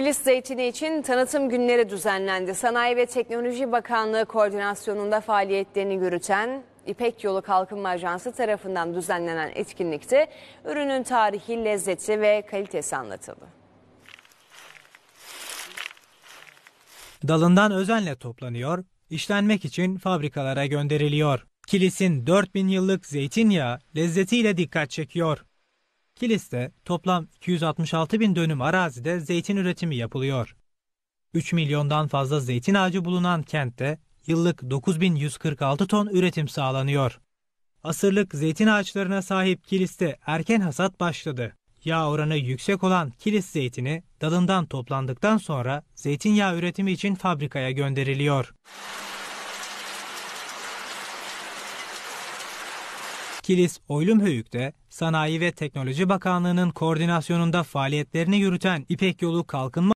Filiz zeytini için tanıtım günleri düzenlendi. Sanayi ve Teknoloji Bakanlığı koordinasyonunda faaliyetlerini yürüten İpek Yolu Kalkınma Ajansı tarafından düzenlenen etkinlikte ürünün tarihi, lezzeti ve kalitesi anlatıldı. Dalından özenle toplanıyor, işlenmek için fabrikalara gönderiliyor. Kilis'in 4000 yıllık zeytinyağı lezzetiyle dikkat çekiyor. Kilis'te toplam 266 bin dönüm arazide zeytin üretimi yapılıyor. 3 milyondan fazla zeytin ağacı bulunan kentte yıllık 9146 ton üretim sağlanıyor. Asırlık zeytin ağaçlarına sahip Kilis'te erken hasat başladı. Yağ oranı yüksek olan Kilis zeytini dalından toplandıktan sonra zeytinyağı üretimi için fabrikaya gönderiliyor. Kilis Oylum Oylumhöyük'te Sanayi ve Teknoloji Bakanlığı'nın koordinasyonunda faaliyetlerini yürüten İpek Yolu Kalkınma